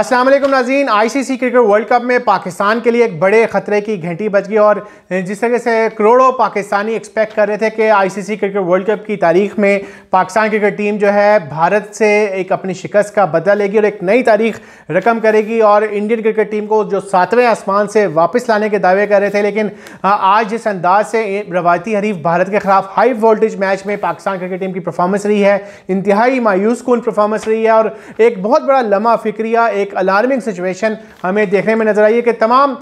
अस्सलाम वालेकुम नाजीन आईसीसी क्रिकेट वर्ल्ड कप में पाकिस्तान के लिए एक बड़े खतरे की घंटी बच गई और जिस तरह से करोड़ों पाकिस्तानी एक्सपेक्ट कर रहे थे कि आईसीसी क्रिकेट वर्ल्ड कप की तारीख में पाकिस्तान क्रिकेट टीम जो है भारत से एक अपनी शिकस्त का बदला लेगी और एक नई तारीख रकम करेगी और इंडियन क्रिकेट टीम को जो सातवें आसमान से वापस लाने के दावे कर रहे थे लेकिन आज जिस अंदाज से रवायती हरीफ भारत के खिलाफ हाई वोल्टेज मैच में पाकिस्तान क्रिकेट टीम की परफॉर्मेंस रही है इंतहाई मायूस कौन परफॉर्मेंस रही है और एक बहुत बड़ा लम्हा फिक्रिया एक अलार्मिंग सिचुएशन हमें देखने में नज़र आई है कि तमाम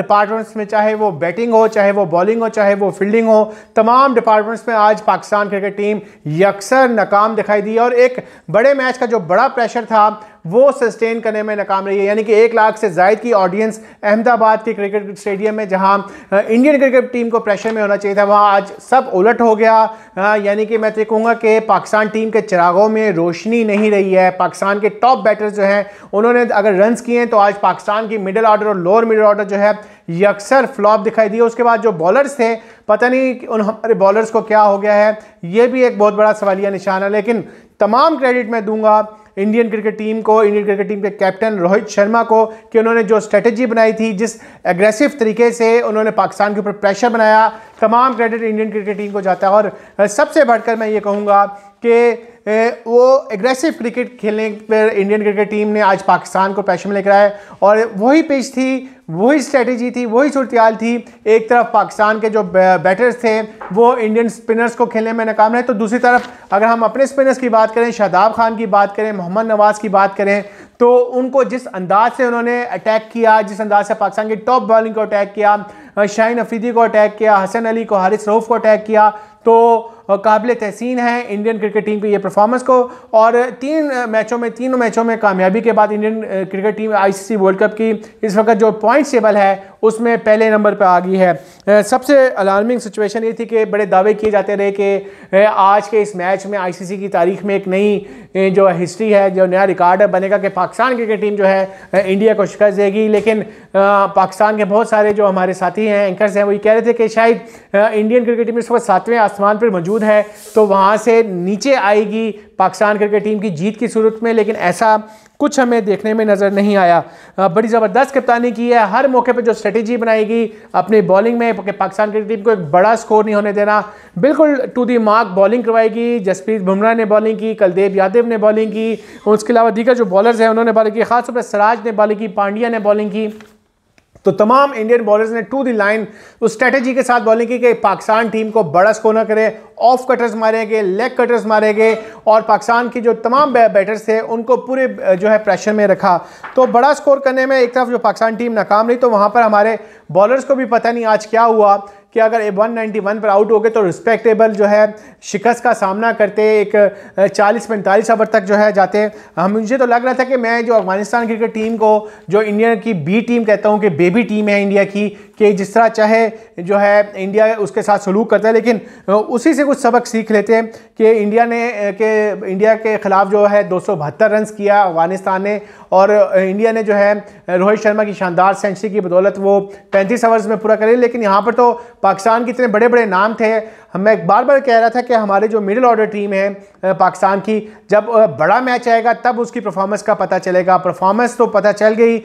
डिपार्टमेंट्स में चाहे वो बैटिंग हो चाहे वो बॉलिंग हो चाहे वो फील्डिंग हो तमाम डिपार्टमेंट्स में आज पाकिस्तान क्रिकेट टीम यकसर नाकाम दिखाई दी और एक बड़े मैच का जो बड़ा प्रेशर था वो सस्टेन करने में नाकाम रही है यानी कि एक लाख से जायद की ऑडियंस अहमदाबाद के क्रिकेट स्टेडियम में जहां इंडियन क्रिकेट टीम को प्रेशर में होना चाहिए था वहां आज सब उलट हो गया यानी कि मैं तो कहूँगा कि पाकिस्तान टीम के चिरागों में रोशनी नहीं रही है पाकिस्तान के टॉप बैटर्स जो हैं उन्होंने अगर रन किए हैं तो आज पाकिस्तान की मिडिल ऑर्डर और लोअर मिडिल ऑर्डर जो है यकसर फ्लॉप दिखाई दिया उसके बाद जो बॉलर्स थे पता नहीं उन हमारे बॉलर्स को क्या हो गया है ये भी एक बहुत बड़ा सवालिया निशान है लेकिन तमाम क्रेडिट मैं दूंगा इंडियन क्रिकेट टीम को इंडियन क्रिकेट टीम के कैप्टन रोहित शर्मा को कि उन्होंने जो स्ट्रेटेजी बनाई थी जिस एग्रेसिव तरीके से उन्होंने पाकिस्तान के ऊपर प्रेशर बनाया तमाम क्रेडिट इंडियन क्रिकेट टीम को जाता है और सबसे बढ़कर मैं ये कहूँगा कि वो एग्रेसिव क्रिकेट खेलने पर इंडियन क्रिकेट टीम ने आज पाकिस्तान को पैशन में लेकर आया और वही पिच थी वही स्ट्रेटजी थी वही सूरतयाल थी एक तरफ पाकिस्तान के जो बैटर्स थे वो इंडियन स्पिनर्स को खेलने में नाकाम रहे तो दूसरी तरफ अगर हम अपने स्पिनर्स की बात करें शादाब खान की बात करें मोहम्मद नवाज़ की बात करें तो उनको जिस अंदाज से उन्होंने अटैक किया जिस अंदाज से पाकिस्तान की टॉप बॉलिंग को अटैक किया शाहिन अफरीदी को अटैक किया हसन अली को हारिस रऊफ को अटैक किया तो काबिल तहसीन है इंडियन क्रिकेट टीम की ये परफॉर्मेंस को और तीन मैचों में तीनों मैचों में कामयाबी के बाद Indian cricket team ICC world cup की इस वक्त जो पॉइंट्स टेबल है उसमें पहले नंबर पर आ गई है सबसे अलार्मिंग सिचुएशन ये थी कि बड़े दावे किए जाते रहे कि आज के इस मैच में आईसीसी की तारीख में एक नई जो हिस्ट्री है जो नया रिकॉर्ड बनेगा कि पाकिस्तान क्रिकेट टीम जो है इंडिया को शिकस्त देगी लेकिन पाकिस्तान के बहुत सारे जो हमारे साथी हैं एंकर्स हैं वो ये कह रहे थे कि शायद इंडियन क्रिकेट टीम इस वक्त सातवें आसमान पर मौजूद है तो वहाँ से नीचे आएगी पाकिस्तान क्रिकेट टीम की जीत की सूरत में लेकिन ऐसा कुछ हमें देखने में नज़र नहीं आया बड़ी ज़बरदस्त कप्तानी की है हर मौके पर जो स्ट्रेटेजी बनाएगी अपनी बॉलिंग में पाकिस्तान क्रिकेट टीम को एक बड़ा स्कोर नहीं होने देना बिल्कुल टू दी मार्क बॉलिंग करवाएगी जसप्रीत बुमराह ने बॉलिंग की कलदेव यादव ने बॉलिंग की उसके अलावा दीगर जो बॉलर्स हैं उन्होंने बॉलिंग की खासतौर पर सराज ने बॉलिंग की पांड्या ने बॉलिंग की तो तमाम इंडियन बॉलर्स ने टू दी लाइन उस स्ट्रेटेजी के साथ बॉलिंग की कि पाकिस्तान टीम को बड़ा स्कोर ना करे ऑफ कटर्स मारे गए लेग कटर्स मारे गए और पाकिस्तान की जो तमाम बैटर्स थे उनको पूरे जो है प्रेशर में रखा तो बड़ा स्कोर करने में एक तरफ जो पाकिस्तान टीम नाकाम रही तो वहाँ पर हमारे बॉलर्स को भी पता नहीं आज क्या हुआ कि अगर ए 191 पर आउट हो गए तो रिस्पेक्टेबल जो है शिकस्त का सामना करते एक 40 पैंतालीस ओवर तक जो है जाते हम मुझे तो लग रहा था कि मैं जो अफगानिस्तान क्रिकेट टीम को जो इंडिया की बी टीम कहता हूँ कि बेबी टीम है इंडिया की कि जिस तरह चाहे जो है इंडिया उसके साथ सलूक करता है लेकिन उसी से कुछ सबक सीख लेते हैं कि इंडिया ने के इंडिया के ख़िलाफ़ जो है दो रन किया अफगानिस्तान ने और इंडिया ने जो है रोहित शर्मा की शानदार सेंचुरी की बदौलत वो पैंतीस ओवर्स में पूरा करे लेकिन यहाँ पर तो पाकिस्तान के इतने बड़े बड़े नाम थे मैं बार बार कह रहा था कि हमारे जो मिडिल ऑर्डर टीम है पाकिस्तान की जब बड़ा मैच आएगा तब उसकी परफॉर्मेंस का पता चलेगा परफॉर्मेंस तो पता चल गई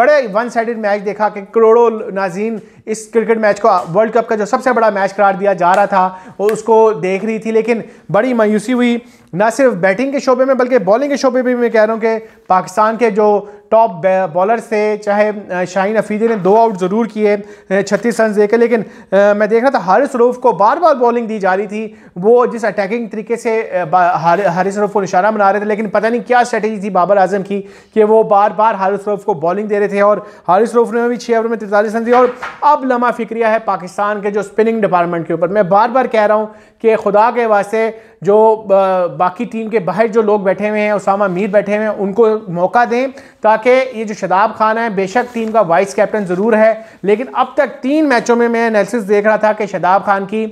बड़े वन साइडेड मैच देखा कि करोड़ों नाजीन इस क्रिकेट मैच को वर्ल्ड कप का जो सबसे बड़ा मैच करार दिया जा रहा था वो उसको देख रही थी लेकिन बड़ी मायूसी हुई ना सिर्फ बैटिंग के शोबे में बल्कि बॉलिंग के शोबे में भी मैं कह रहा हूँ कि पाकिस्तान के जो टॉप बॉलर से चाहे शाहीन अफीदी ने दो आउट ज़रूर किए छत्तीस रन देकर लेकिन आ, मैं देख रहा था हारिस रूफ को बार बार बॉलिंग दी जा रही थी वो जिस अटैकिंग तरीके से हारिस रूफ को निशाना बना रहे थे लेकिन पता नहीं क्या स्ट्रेटेजी थी बाबर आजम की कि वो बार बार हारिस रूफ को बॉलिंग दे रहे थे और हारिस रूफ ने भी छः ओवर में तैंतालीस रन दिए और अब लम्हा फिक्रिया है पाकिस्तान के जो स्पिनिंग डिपार्टमेंट के ऊपर मैं बार बार कह रहा हूँ कि खुदा के वास्ते जो बाकी टीम के बाहर जो लोग बैठे हुए हैं उसामा मीर बैठे हुए हैं उनको मौका दें ताकि ये जो शदाब खान है बेशक टीम का वाइस कैप्टन ज़रूर है लेकिन अब तक तीन मैचों में मैं एनालिसिस देख रहा था कि शदाब खान की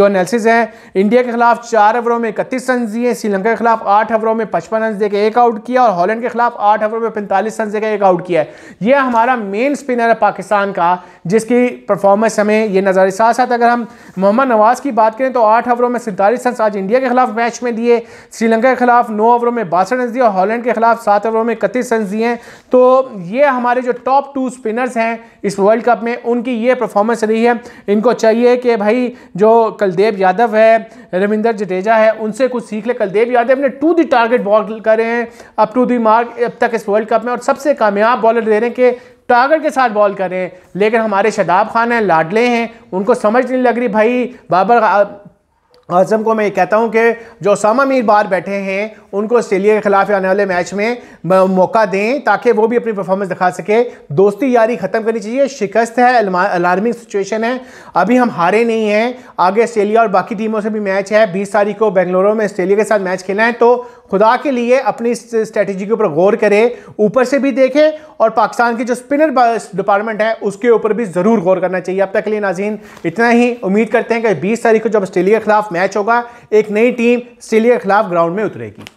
जो एनालिसिस है इंडिया के खिलाफ चार ओवरों में इकतीस रन दिए श्रीलंका के खिलाफ आठ ओवरों में पचपन रन देकर एक आउट किया और हॉलैंड के खिलाफ आठ ओवरों में पैंतालीस रन देकर एक आउट किया है यह हमारा मेन स्पिनर है पाकिस्तान का जिसकी परफॉर्मेंस हमें यह नज़र साथ साथ अगर हम मोहम्मद नवाज़ की बात करें तो आठ ओवरों में सैंतालीस रन आज इंडिया के खिलाफ मैच में दिए श्रीलंका के खिलाफ नौ ओवरों में बासठ रन दिए हॉलैंड के खिलाफ सात ओवरों में इकतीस रन दिए तो ये हमारे जो टॉप टू स्पिनर्स हैं इस वर्ल्ड कप में उनकी ये परफॉर्मेंस रही है इनको चाहिए कि भाई जो कलदेव यादव है रविंदर जडेजा है उनसे कुछ सीख ले कलदेव यादव ने टू दी टारगेट बॉल करे हैं अप टू दी मार्क अब तक इस वर्ल्ड कप में और सबसे कामयाब बॉलर दे रहे हैं कि टागर के साथ बॉल करें लेकिन हमारे शदाब खान हैं लाडले हैं उनको समझ नहीं लग रही भाई बाबर आजम को मैं ये कहता हूँ कि जो सामा मीर बाहर बैठे हैं उनको ऑस्ट्रेलिया के खिलाफ आने वाले मैच में मौका दें ताकि वो भी अपनी परफॉर्मेंस दिखा सके दोस्ती यारी ख़त्म करनी चाहिए शिकस्त है अलार्मिंग सिचुएशन है अभी हम हारे नहीं हैं आगे ऑस्ट्रेलिया और बाकी टीमों से भी मैच है बीस तारीख को बेंगलुरु में ऑस्ट्रेलिया के साथ मैच खेलना है तो खुदा के लिए अपनी स्ट्रेटजी के ऊपर गौर करें ऊपर से भी देखें और पाकिस्तान की जो स्पिनर डिपार्टमेंट है उसके ऊपर भी ज़रूर गौर करना चाहिए अब तक के लिए नाजीन इतना ही उम्मीद करते हैं कि बीस तारीख को जब ऑस्ट्रेलिया के खिलाफ मैच होगा एक नई टीम ऑस्ट्रेलिया के खिलाफ ग्राउंड में उतरेगी